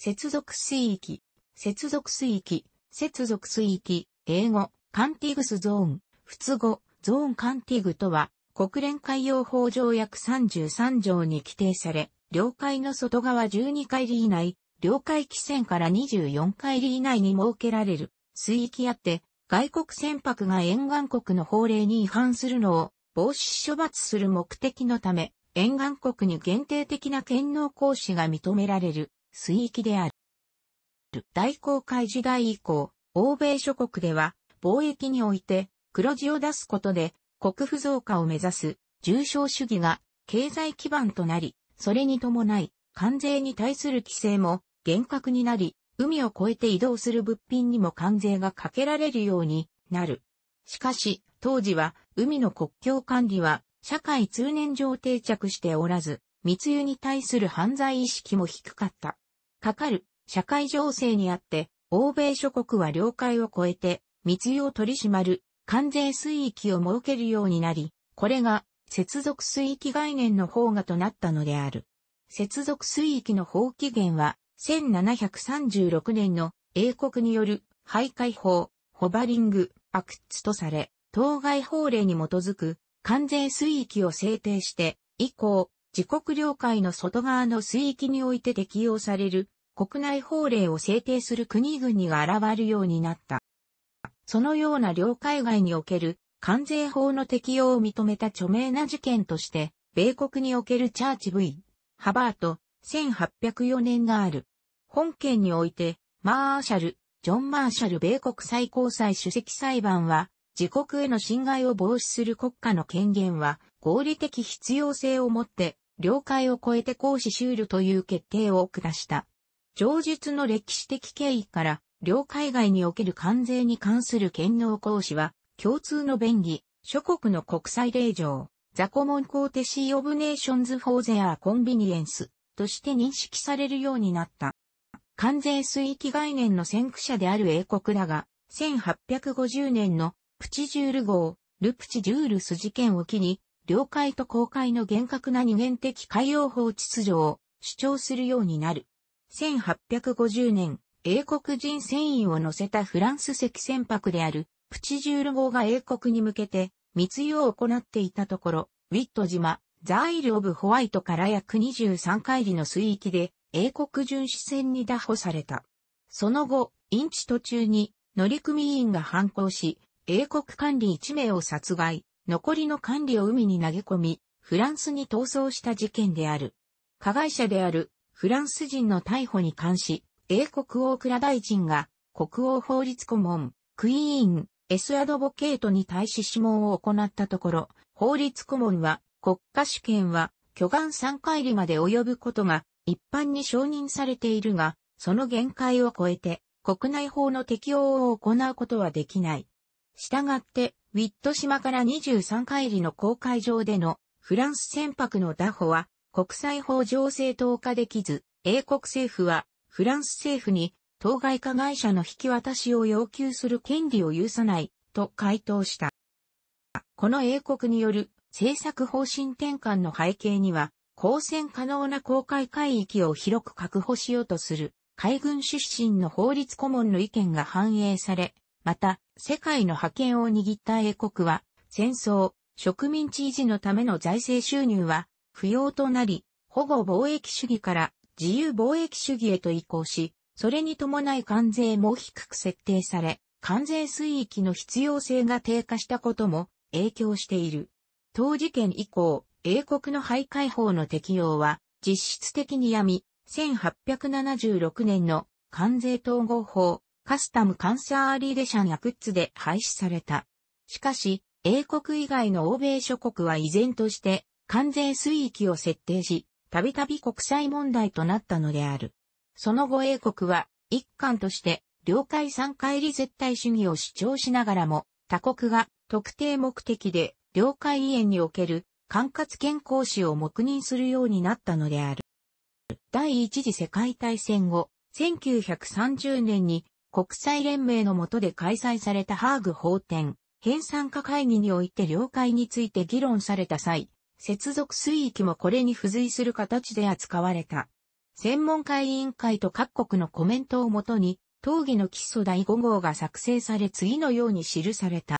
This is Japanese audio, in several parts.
接続水域、接続水域、接続水域、英語、カンティグスゾーン、仏語、ゾーンカンティグとは、国連海洋法条約33条に規定され、領海の外側12海里以内、領海基線から24海里以内に設けられる水域あって、外国船舶が沿岸国の法令に違反するのを防止処罰する目的のため、沿岸国に限定的な権能行使が認められる水域である。大航海時代以降、欧米諸国では貿易において黒字を出すことで国富増加を目指す重商主義が経済基盤となり、それに伴い関税に対する規制も厳格になり、海を越えて移動する物品にも関税がかけられるようになる。しかし、当時は海の国境管理は社会通念上定着しておらず、密輸に対する犯罪意識も低かった。かかる社会情勢にあって、欧米諸国は領海を超えて密輸を取り締まる関税水域を設けるようになり、これが接続水域概念の方がとなったのである。接続水域の法期限は1736年の英国による徘徊法、ホバリング、アクツとされ、当該法令に基づく関税水域を制定して、以降、自国領海の外側の水域において適用される国内法令を制定する国々が現るようになった。そのような領海外における関税法の適用を認めた著名な事件として、米国におけるチャーチ V、ハバート、1804年がある。本件において、マーシャル、ジョン・マーシャル米国最高裁主席裁判は、自国への侵害を防止する国家の権限は合理的必要性をもって、領海を超えて行使修理という決定を下した。上述の歴史的経緯から、領海外における関税に関する権能行使は、共通の便宜、諸国の国際令状、ザコモンコーテシーオブネーションズフォーゼアコンビニエンスとして認識されるようになった。関税水域概念の先駆者である英国だが、1850年のプチジュール号、ルプチジュールス事件を機に、領海と公海の厳格な二元的海洋法秩序を主張するようになる。1850年、英国人船員を乗せたフランス籍船舶であるプチジュール号が英国に向けて密輸を行っていたところ、ウィット島、ザイル・オブ・ホワイトから約23海里の水域で英国巡視船に拿捕された。その後、インチ途中に乗組員が反抗し、英国管理1名を殺害、残りの管理を海に投げ込み、フランスに逃走した事件である。加害者であるフランス人の逮捕に関し、英国王倉大臣が国王法律顧問、クイーン、エスアドボケートに対し諮問を行ったところ、法律顧問は国家主権は巨岩3回りまで及ぶことが一般に承認されているが、その限界を超えて国内法の適用を行うことはできない。従って、ウィット島から23海里の公海上でのフランス船舶の打歩は国際法上正当化できず、英国政府はフランス政府に当該加害者の引き渡しを要求する権利を許さないと回答した。この英国による政策方針転換の背景には、公選可能な公海海域を広く確保しようとする海軍出身の法律顧問の意見が反映され、また、世界の覇権を握った英国は、戦争、植民地維持のための財政収入は不要となり、保護貿易主義から自由貿易主義へと移行し、それに伴い関税も低く設定され、関税水域の必要性が低下したことも影響している。当事件以降、英国の廃海法の適用は実質的にやみ、1876年の関税統合法カスタムカンサーリーデシャンやクッズで廃止された。しかし、英国以外の欧米諸国は依然として関税水域を設定し、たびたび国際問題となったのである。その後英国は一貫として領海三回り絶対主義を主張しながらも、他国が特定目的で領海委員における管轄権行使を黙認するようになったのである。第一次世界大戦後、1930年に国際連盟の下で開催されたハーグ法典、編参加会議において領海について議論された際、接続水域もこれに付随する形で扱われた。専門家委員会と各国のコメントをもとに、討議の基礎第5号が作成され次のように記された。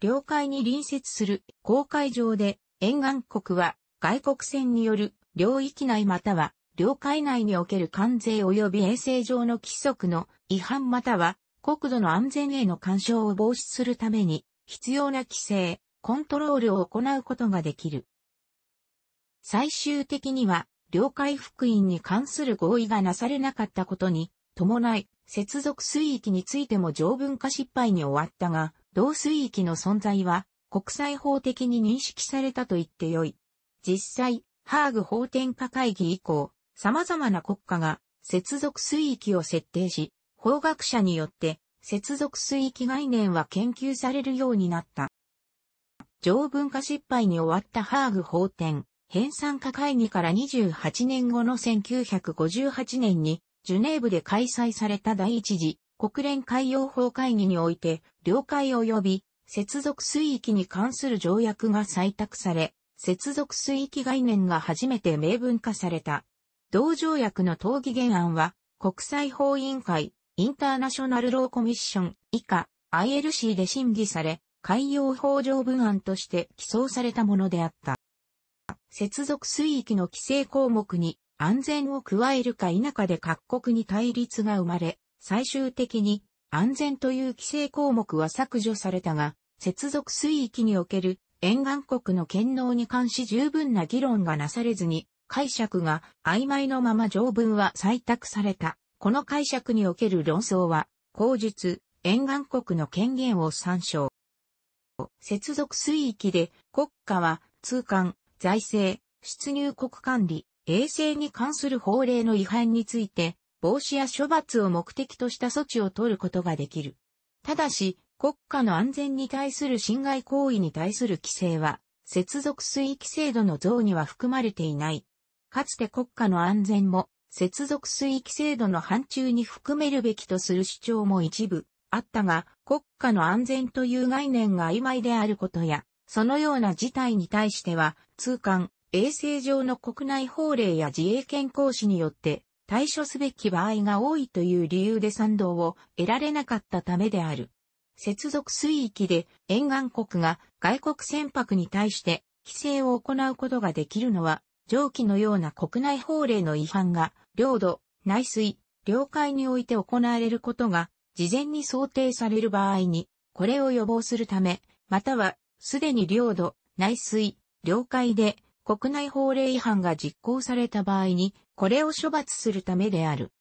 領海に隣接する公海上で沿岸国は外国船による領域内または領海内における関税及び衛生上の規則の違反または国土の安全への干渉を防止するために必要な規制、コントロールを行うことができる。最終的には、領海福音に関する合意がなされなかったことに、伴い、接続水域についても条文化失敗に終わったが、同水域の存在は国際法的に認識されたと言ってよい。実際、ハーグ法典化会議以降、様々な国家が接続水域を設定し、法学者によって接続水域概念は研究されるようになった。条文化失敗に終わったハーグ法典、編纂化会議から28年後の1958年に、ジュネーブで開催された第一次国連海洋法会議において、領海及び接続水域に関する条約が採択され、接続水域概念が初めて明文化された。同条約の討議原案は、国際法委員会、インターナショナルローコミッション、以下、ILC で審議され、海洋法上文案として起草されたものであった。接続水域の規制項目に安全を加えるか否かで各国に対立が生まれ、最終的に安全という規制項目は削除されたが、接続水域における沿岸国の権能に関し十分な議論がなされずに解釈が曖昧のまま条文は採択された。この解釈における論争は、口述、沿岸国の権限を参照。接続水域で国家は通関、財政、出入国管理、衛生に関する法令の違反について、防止や処罰を目的とした措置を取ることができる。ただし、国家の安全に対する侵害行為に対する規制は、接続水域制度の像には含まれていない。かつて国家の安全も、接続水域制度の範疇に含めるべきとする主張も一部あったが、国家の安全という概念が曖昧であることや、そのような事態に対しては、通関、衛生上の国内法令や自衛権行使によって対処すべき場合が多いという理由で賛同を得られなかったためである。接続水域で沿岸国が外国船舶に対して規制を行うことができるのは上記のような国内法令の違反が、領土、内水、領海において行われることが、事前に想定される場合に、これを予防するため、または、すでに領土、内水、領海で、国内法令違反が実行された場合に、これを処罰するためである。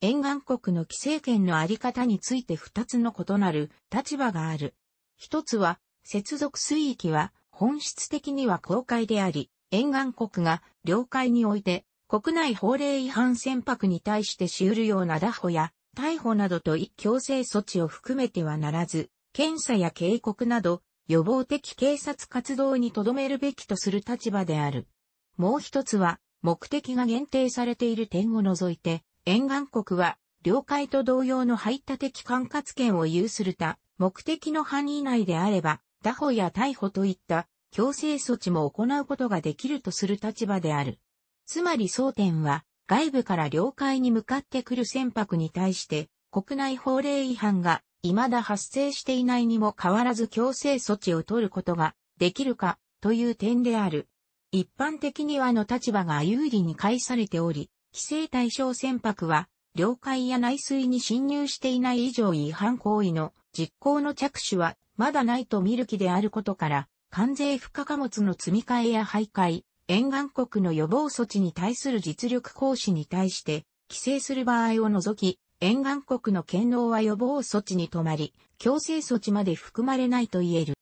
沿岸国の規制権のあり方について二つの異なる立場がある。一つは、接続水域は本質的には公海であり、沿岸国が領海において国内法令違反船舶に対してしうるような打捕や逮捕などと一強制措置を含めてはならず、検査や警告など予防的警察活動に留めるべきとする立場である。もう一つは目的が限定されている点を除いて、沿岸国は領海と同様の排他的管轄権を有する他、目的の範囲内であれば、打捕や逮捕といった強制措置も行うことができるとする立場である。つまり争点は、外部から領海に向かってくる船舶に対して、国内法令違反が未だ発生していないにも変わらず強制措置を取ることができるかという点である。一般的にはの立場が有利に介されており、規制対象船舶は、領海や内水に侵入していない以上違反行為の実行の着手はまだないと見る気であることから、関税不可貨物の積み替えや徘徊、沿岸国の予防措置に対する実力行使に対して、規制する場合を除き、沿岸国の権能は予防措置に止まり、強制措置まで含まれないと言える。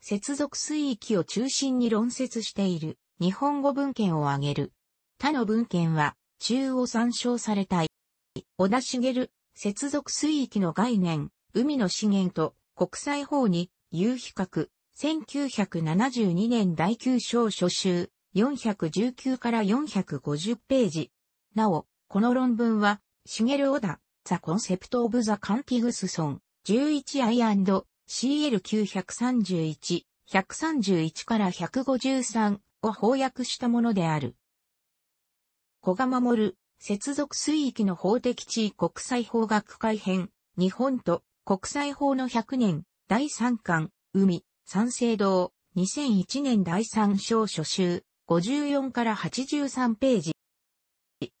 接続水域を中心に論説している日本語文献を挙げる。他の文献は中央参照されたい。小田茂、接続水域の概念、海の資源と国際法に、有比較、1972年第9章初集、419から450ページ。なお、この論文は、シゲル・オダ、ザ・コンセプト・オブ・ザ・カンティグスソン、11i&CL931、131から153を翻訳したものである。小賀守、る、接続水域の法的地位国際法学改編、日本と国際法の100年、第3巻、海、三省堂、2001年第三章初集、54から83ページ。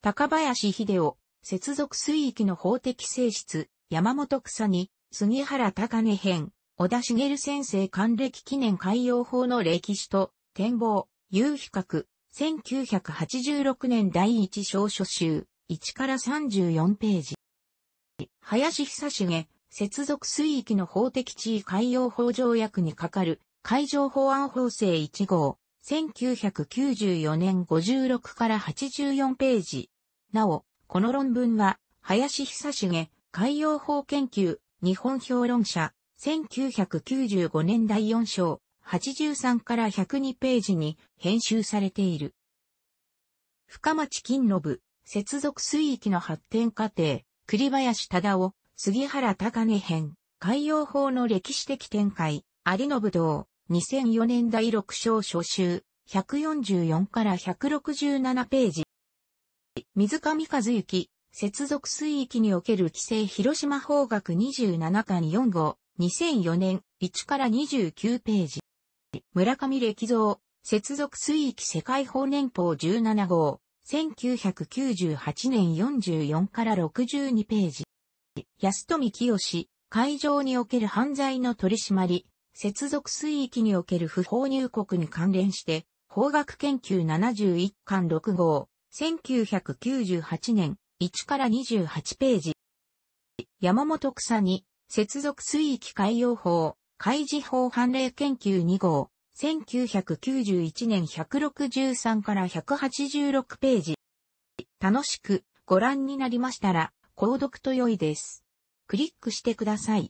高林秀夫、接続水域の法的性質、山本草に、杉原高根編、小田茂先生還暦記念海洋法の歴史と、展望、有比較、1986年第一章書集、1から34ページ。林久重、接続水域の法的地位海洋法条約に係る海上保安法制1号、1994年56から84ページ。なお、この論文は、林久重、海洋法研究、日本評論者、1995年第4章、83から102ページに編集されている。深町金信、接続水域の発展過程、栗林忠夫、杉原高根編、海洋法の歴史的展開、有信堂、2004年第6章初集、144から167ページ。水上和幸、接続水域における規制広島法学27巻4号、2004年1から29ページ。村上歴造、接続水域世界法年報17号、1998年44から62ページ。安富清、海上における犯罪の取り締まり、接続水域における不法入国に関連して、法学研究71巻6号、1998年、1から28ページ。山本草に、接続水域海洋法、海事法判例研究2号、1991年163から186ページ。楽しくご覧になりましたら、購読と良いです。クリックしてください。